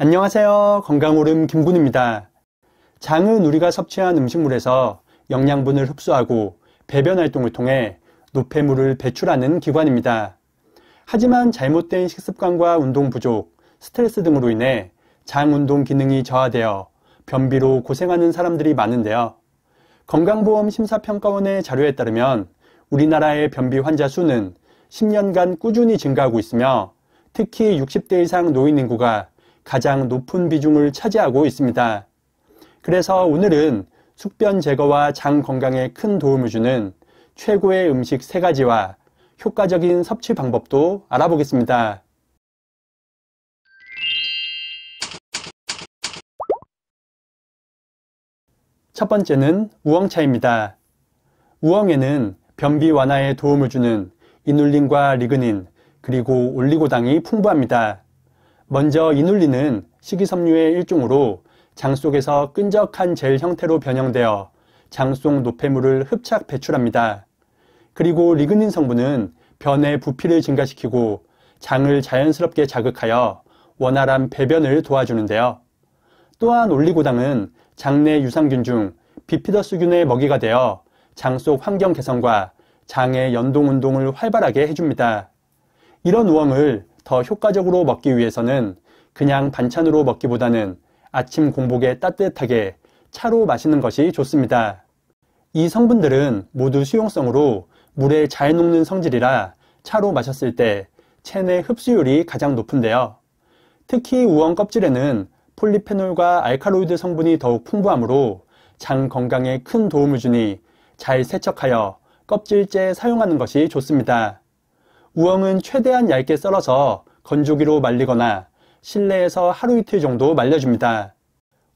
안녕하세요. 건강오름 김군입니다. 장은 우리가 섭취한 음식물에서 영양분을 흡수하고 배변 활동을 통해 노폐물을 배출하는 기관입니다. 하지만 잘못된 식습관과 운동 부족, 스트레스 등으로 인해 장 운동 기능이 저하되어 변비로 고생하는 사람들이 많은데요. 건강보험 심사평가원의 자료에 따르면 우리나라의 변비 환자 수는 10년간 꾸준히 증가하고 있으며 특히 60대 이상 노인 인구가 가장 높은 비중을 차지하고 있습니다. 그래서 오늘은 숙변 제거와 장 건강에 큰 도움을 주는 최고의 음식 3가지와 효과적인 섭취 방법도 알아보겠습니다. 첫 번째는 우엉차입니다. 우엉에는 변비 완화에 도움을 주는 이눌린과 리그닌 그리고 올리고당이 풍부합니다. 먼저 이눌리는 식이섬유의 일종으로 장 속에서 끈적한 젤 형태로 변형되어 장 속 노폐물을 흡착 배출합니다. 그리고 리그닌 성분은 변의 부피를 증가시키고 장을 자연스럽게 자극하여 원활한 배변을 도와주는데요. 또한 올리고당은 장내 유산균 중 비피더스균의 먹이가 되어 장 속 환경 개선과 장의 연동 운동을 활발하게 해줍니다. 이런 우엉을 더 효과적으로 먹기 위해서는 그냥 반찬으로 먹기보다는 아침 공복에 따뜻하게 차로 마시는 것이 좋습니다. 이 성분들은 모두 수용성으로 물에 잘 녹는 성질이라 차로 마셨을 때 체내 흡수율이 가장 높은데요. 특히 우엉 껍질에는 폴리페놀과 알카로이드 성분이 더욱 풍부하므로 장 건강에 큰 도움을 주니 잘 세척하여 껍질째 사용하는 것이 좋습니다. 우엉은 최대한 얇게 썰어서 건조기로 말리거나 실내에서 하루 이틀 정도 말려줍니다.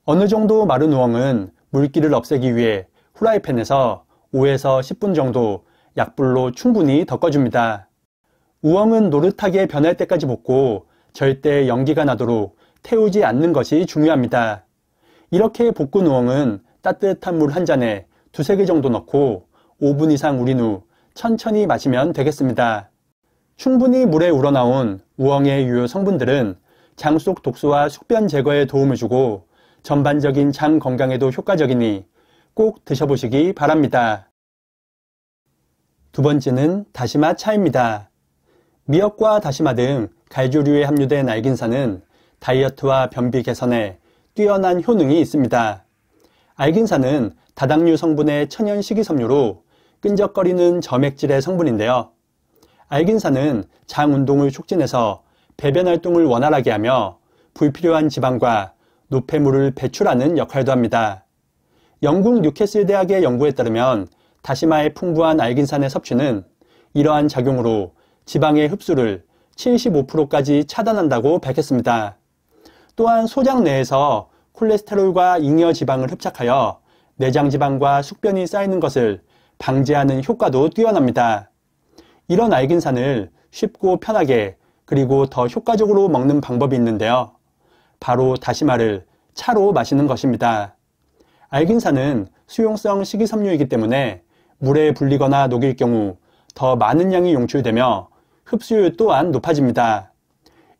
어느 정도 마른 우엉은 물기를 없애기 위해 후라이팬에서 5에서 10분 정도 약불로 충분히 덮어줍니다. 우엉은 노릇하게 변할 때까지 볶고 절대 연기가 나도록 태우지 않는 것이 중요합니다. 이렇게 볶은 우엉은 따뜻한 물 한 잔에 두세 개 정도 넣고 5분 이상 우린 후 천천히 마시면 되겠습니다. 충분히 물에 우러나온 우엉의 유효 성분들은 장 속 독소와 숙변 제거에 도움을 주고 전반적인 장 건강에도 효과적이니 꼭 드셔보시기 바랍니다. 두 번째는 다시마 차입니다. 미역과 다시마 등 갈조류에 함유된 알긴산은 다이어트와 변비 개선에 뛰어난 효능이 있습니다. 알긴산은 다당류 성분의 천연 식이섬유로 끈적거리는 점액질의 성분인데요. 알긴산은 장 운동을 촉진해서 배변 활동을 원활하게 하며 불필요한 지방과 노폐물을 배출하는 역할도 합니다. 영국 뉴캐슬 대학의 연구에 따르면 다시마의 풍부한 알긴산의 섭취는 이러한 작용으로 지방의 흡수를 75%까지 차단한다고 밝혔습니다. 또한 소장 내에서 콜레스테롤과 잉여 지방을 흡착하여 내장 지방과 숙변이 쌓이는 것을 방지하는 효과도 뛰어납니다. 이런 알긴산을 쉽고 편하게 그리고 더 효과적으로 먹는 방법이 있는데요. 바로 다시마를 차로 마시는 것입니다. 알긴산은 수용성 식이섬유이기 때문에 물에 불리거나 녹일 경우 더 많은 양이 용출되며 흡수율 또한 높아집니다.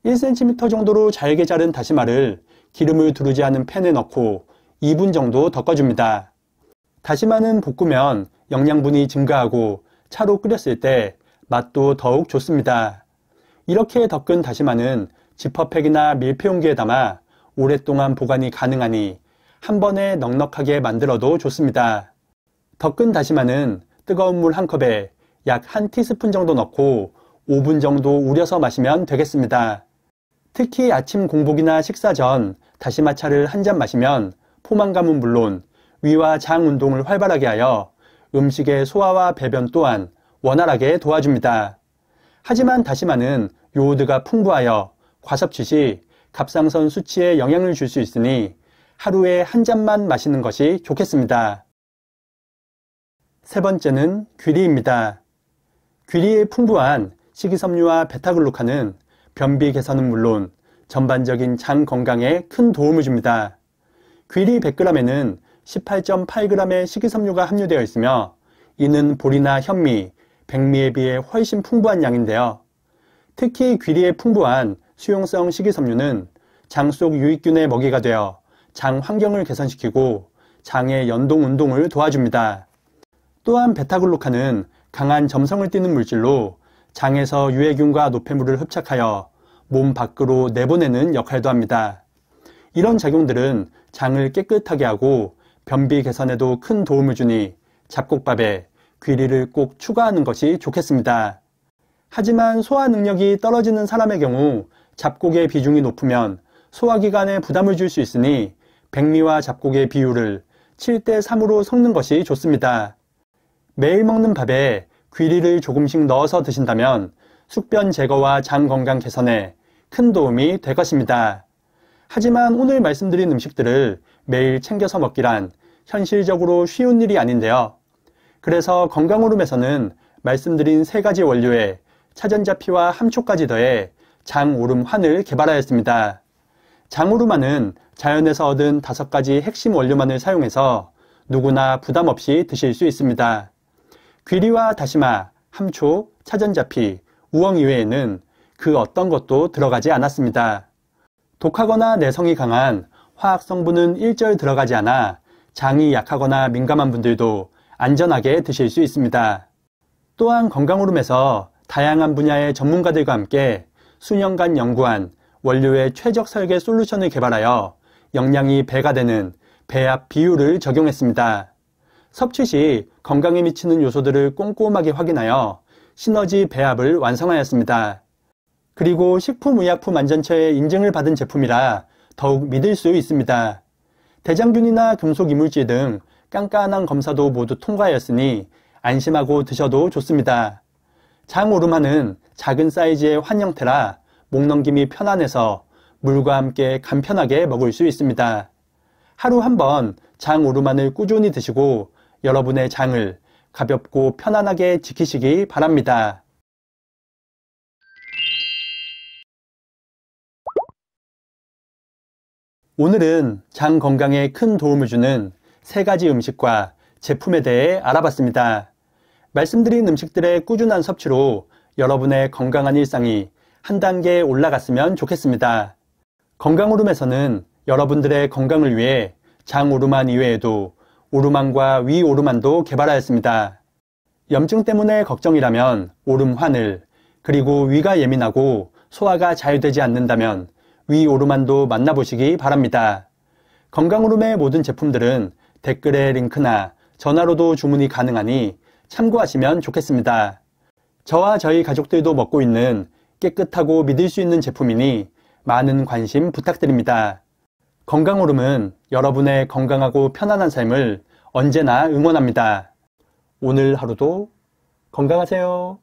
1cm 정도로 잘게 자른 다시마를 기름을 두르지 않은 팬에 넣고 2분 정도 덮어줍니다. 다시마는 볶으면 영양분이 증가하고 차로 끓였을 때 맛도 더욱 좋습니다. 이렇게 덕은 다시마는 지퍼팩이나 밀폐용기에 담아 오랫동안 보관이 가능하니 한 번에 넉넉하게 만들어도 좋습니다. 덕은 다시마는 뜨거운 물 한 컵에 약 한 티스푼 정도 넣고 5분 정도 우려서 마시면 되겠습니다. 특히 아침 공복이나 식사 전 다시마차를 한 잔 마시면 포만감은 물론 위와 장 운동을 활발하게 하여 음식의 소화와 배변 또한 원활하게 도와줍니다. 하지만 다시마는 요오드가 풍부하여 과섭치 시 갑상선 수치에 영향을 줄 수 있으니 하루에 한 잔만 마시는 것이 좋겠습니다. 세 번째는 귀리입니다. 귀리에 풍부한 식이섬유와 베타글루칸은 변비 개선은 물론 전반적인 장 건강에 큰 도움을 줍니다. 귀리 100g에는 18.8g의 식이섬유가 함유되어 있으며 이는 보리나 현미, 백미에 비해 훨씬 풍부한 양인데요. 특히 귀리에 풍부한 수용성 식이섬유는 장 속 유익균의 먹이가 되어 장 환경을 개선시키고 장의 연동 운동을 도와줍니다. 또한 베타글루칸은 강한 점성을 띠는 물질로 장에서 유해균과 노폐물을 흡착하여 몸 밖으로 내보내는 역할도 합니다. 이런 작용들은 장을 깨끗하게 하고 변비 개선에도 큰 도움을 주니 잡곡밥에 귀리를 꼭 추가하는 것이 좋겠습니다. 하지만 소화 능력이 떨어지는 사람의 경우 잡곡의 비중이 높으면 소화기관에 부담을 줄 수 있으니 백미와 잡곡의 비율을 7대 3으로 섞는 것이 좋습니다. 매일 먹는 밥에 귀리를 조금씩 넣어서 드신다면 숙변 제거와 장 건강 개선에 큰 도움이 될 것입니다. 하지만 오늘 말씀드린 음식들을 매일 챙겨서 먹기란 현실적으로 쉬운 일이 아닌데요. 그래서 건강오름에서는 말씀드린 세 가지 원료에 차전자피와 함초까지 더해 장오름환을 개발하였습니다. 장오름환은 자연에서 얻은 다섯 가지 핵심 원료만을 사용해서 누구나 부담 없이 드실 수 있습니다. 귀리와 다시마, 함초, 차전자피, 우엉 이외에는 그 어떤 것도 들어가지 않았습니다. 독하거나 내성이 강한 화학 성분은 일절 들어가지 않아 장이 약하거나 민감한 분들도 안전하게 드실 수 있습니다. 또한 건강오름에서 다양한 분야의 전문가들과 함께 수년간 연구한 원료의 최적 설계 솔루션을 개발하여 영양이 배가 되는 배합 비율을 적용했습니다. 섭취 시 건강에 미치는 요소들을 꼼꼼하게 확인하여 시너지 배합을 완성하였습니다. 그리고 식품의약품 안전처의 인증을 받은 제품이라 더욱 믿을 수 있습니다. 대장균이나 금속 이물질 등 깐깐한 검사도 모두 통과하였으니 안심하고 드셔도 좋습니다. 장오르마는 작은 사이즈의 환영태라목 넘김이 편안해서 물과 함께 간편하게 먹을 수 있습니다. 하루 한 번 장오르마를 꾸준히 드시고 여러분의 장을 가볍고 편안하게 지키시기 바랍니다. 오늘은 장 건강에 큰 도움을 주는 세 가지 음식과 제품에 대해 알아봤습니다. 말씀드린 음식들의 꾸준한 섭취로 여러분의 건강한 일상이 한 단계 올라갔으면 좋겠습니다. 건강오름에서는 여러분들의 건강을 위해 장오르만 이외에도 오르만과 위오르만도 개발하였습니다. 염증 때문에 걱정이라면 오름환을 그리고 위가 예민하고 소화가 잘 되지 않는다면 위오르만도 만나보시기 바랍니다. 건강오름의 모든 제품들은 댓글의 링크나 전화로도 주문이 가능하니 참고하시면 좋겠습니다. 저와 저희 가족들도 먹고 있는 깨끗하고 믿을 수 있는 제품이니 많은 관심 부탁드립니다. 건강오름은 여러분의 건강하고 편안한 삶을 언제나 응원합니다. 오늘 하루도 건강하세요.